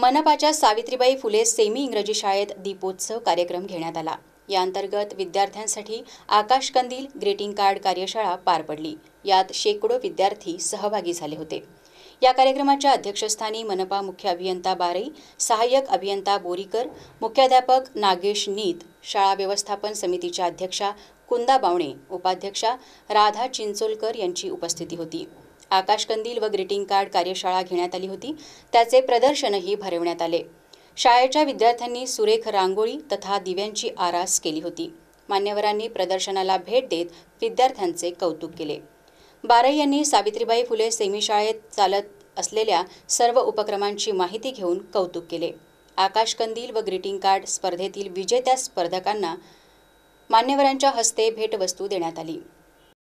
मनपाच्या सावित्रीबाई फुले सेमी इंग्रजी शाळेत दीपोत्सव कार्यक्रम घेण्यात आला या अंतर्गत विद्यार्थ्यांसाठी आकाशकंदील कंदील ग्रीटिंग कार्ड कार्यशाळा पार पडली यात शेकडो विद्यार्थी सहभागी झाले होते या कार्यक्रमाच्या अध्यक्षस्थानी मनपा मुख्य अभियंता बारई सहाय्यक अभियंता बोरीकर मुख्याध्यापक नागेश नीत शाळा व्यवस्थापन समितीच्या अध्यक्षा कुंदा बावणे उपाध्यक्षा राधा चिंचोलकर यांची उपस्थिती होती आकाशकंदील व ग्रीटिंग कार्ड कार्यशाळा घेण्यात आली होती त्याचे प्रदर्शनही भरवण्यात आले शाळेच्या विद्यार्थ्यांनी सुरेख रांगोळी तथा दिव्यांची आरास केली होती मान्यवरांनी प्रदर्शनाला भेट देत विद्यार्थ्यांचे कौतुक केले बारई यांनी सावित्रीबाई फुले सेमी शाळेत चालत असलेल्या सर्व उपक्रमांची माहिती घेऊन कौतुक केले आकाशकंदील व ग्रीटिंग कार्ड स्पर्धेतील विजेत्या स्पर्धकांना मान्यवरांच्या हस्ते भेटवस्तू देण्यात आली